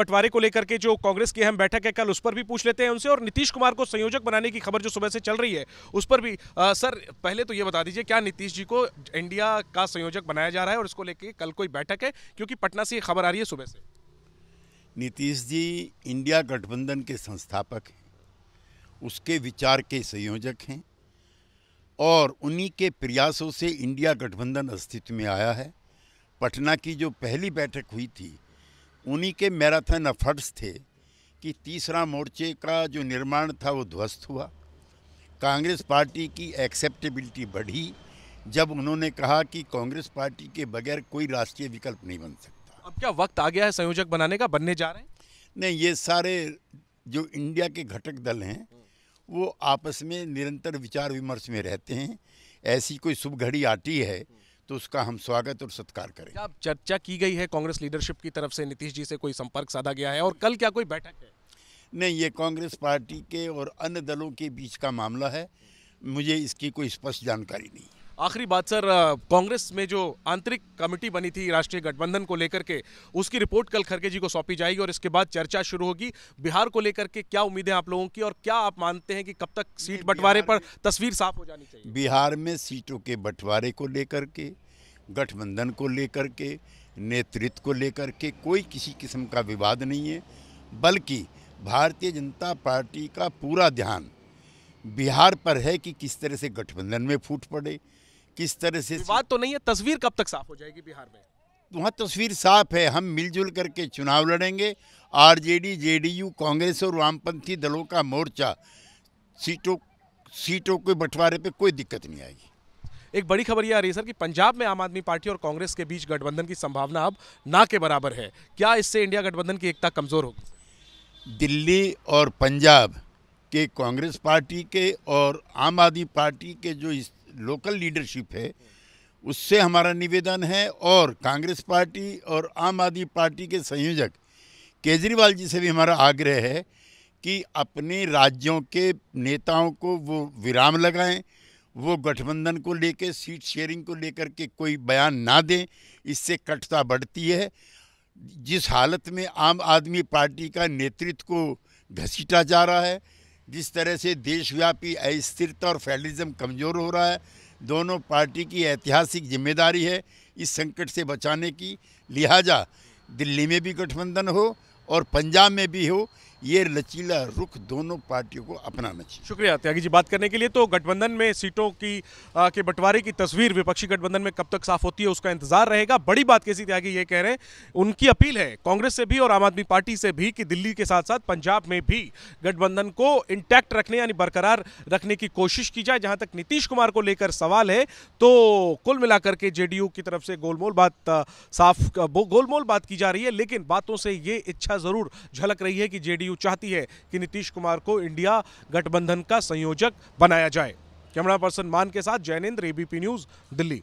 बंटवारे को लेकर के जो कांग्रेस की अहम बैठक है कल उस पर भी पूछ लेते हैं उनसे और नीतीश कुमार को संयोजक बनाने की खबर जो सुबह से चल रही है उस पर भी आ, सर पहले तो ये बता दीजिए क्या नीतीश जी को इंडिया का संयोजक बनाया जा रहा है और इसको लेके कल कोई बैठक है क्योंकि पटना से ये खबर आ रही है सुबह से नीतीश जी इंडिया गठबंधन के संस्थापक हैं उसके विचार के संयोजक हैं और उन्हीं के प्रयासों से इंडिया गठबंधन अस्तित्व में आया है पटना की जो पहली बैठक हुई थी उन्हीं के मैराथन एफर्ट्स थे कि तीसरा मोर्चे का जो निर्माण था वो ध्वस्त हुआ कांग्रेस पार्टी की एक्सेप्टेबिलिटी बढ़ी जब उन्होंने कहा कि कांग्रेस पार्टी के बगैर कोई राष्ट्रीय विकल्प नहीं बन सकता अब क्या वक्त आ गया है संयोजक बनाने का बनने जा रहे हैं नहीं ये सारे जो इंडिया के घटक दल हैं वो आपस में निरंतर विचार विमर्श में रहते हैं ऐसी कोई शुभ घड़ी आती है तो उसका हम स्वागत और सत्कार करें अब चर्चा की गई है कांग्रेस लीडरशिप की तरफ से नीतीश जी से कोई संपर्क साधा गया है और कल क्या कोई बैठक है नहीं ये कांग्रेस पार्टी के और अन्य दलों के बीच का मामला है मुझे इसकी कोई स्पष्ट जानकारी नहीं है आखिरी बात सर कांग्रेस में जो आंतरिक कमेटी बनी थी राष्ट्रीय गठबंधन को लेकर के उसकी रिपोर्ट कल खरगे जी को सौंपी जाएगी और इसके बाद चर्चा शुरू होगी बिहार को लेकर के क्या उम्मीदें आप लोगों की और क्या आप मानते हैं कि कब तक सीट बंटवारे पर तस्वीर साफ हो जानी चाहिए बिहार में सीटों के बंटवारे को लेकर के गठबंधन को लेकर के नेतृत्व को लेकर के कोई किसी किस्म का विवाद नहीं है बल्कि भारतीय जनता पार्टी का पूरा ध्यान बिहार पर है कि किस तरह से गठबंधन में फूट पड़े किस तरह से बात तो नहीं है तस्वीर कब तक साफ हो जाएगी बिहार में वहाँ तस्वीर साफ है हम मिलजुल करके चुनाव लड़ेंगे आरजेडी जेडीयू कांग्रेस और वामपंथी दलों का मोर्चा सीटों सीटों के बंटवारे पे कोई दिक्कत नहीं आएगी एक बड़ी खबर यह आ रही है सर कि पंजाब में आम आदमी पार्टी और कांग्रेस के बीच गठबंधन की संभावना अब ना के बराबर है क्या इससे इंडिया गठबंधन की एकता कमज़ोर होगी दिल्ली और पंजाब के कांग्रेस पार्टी के और आम आदमी पार्टी के जो इस लोकल लीडरशिप है उससे हमारा निवेदन है और कांग्रेस पार्टी और आम आदमी पार्टी के संयोजक केजरीवाल जी से भी हमारा आग्रह है कि अपने राज्यों के नेताओं को वो विराम लगाएं वो गठबंधन को लेकर सीट शेयरिंग को लेकर के कोई बयान ना दें इससे कटता बढ़ती है जिस हालत में आम आदमी पार्टी का नेतृत्व को घसीटा जा रहा है जिस तरह से देशव्यापी अस्थिरता और फेडरिज्म कमज़ोर हो रहा है दोनों पार्टी की ऐतिहासिक जिम्मेदारी है इस संकट से बचाने की लिहाजा दिल्ली में भी गठबंधन हो और पंजाब में भी हो ये लचीला रुख दोनों पार्टियों को अपनाना चाहिए शुक्रिया त्यागी जी बात करने के लिए तो गठबंधन में सीटों की आ, के बंटवारे की तस्वीर विपक्षी गठबंधन में कब तक साफ होती है उसका इंतजार रहेगा बड़ी बात कैसी त्यागी ये कह रहे हैं उनकी अपील है कांग्रेस से भी और आम आदमी पार्टी से भी कि दिल्ली के साथ साथ पंजाब में भी गठबंधन को इंटैक्ट रखने यानी बरकरार रखने की कोशिश की जाए जहां तक नीतीश कुमार को लेकर सवाल है तो कुल मिलाकर के जेडीयू की तरफ से गोलमोल बात साफ गोलमोल बात की जा रही है लेकिन बातों से ये इच्छा जरूर झलक रही है कि जेडीयू जेडीयू चाहती है कि नीतीश कुमार को इंडिया गठबंधन का संयोजक बनाया जाए कैमरा पर्सन मान के साथ जैनेन्द्र एबीपी न्यूज दिल्ली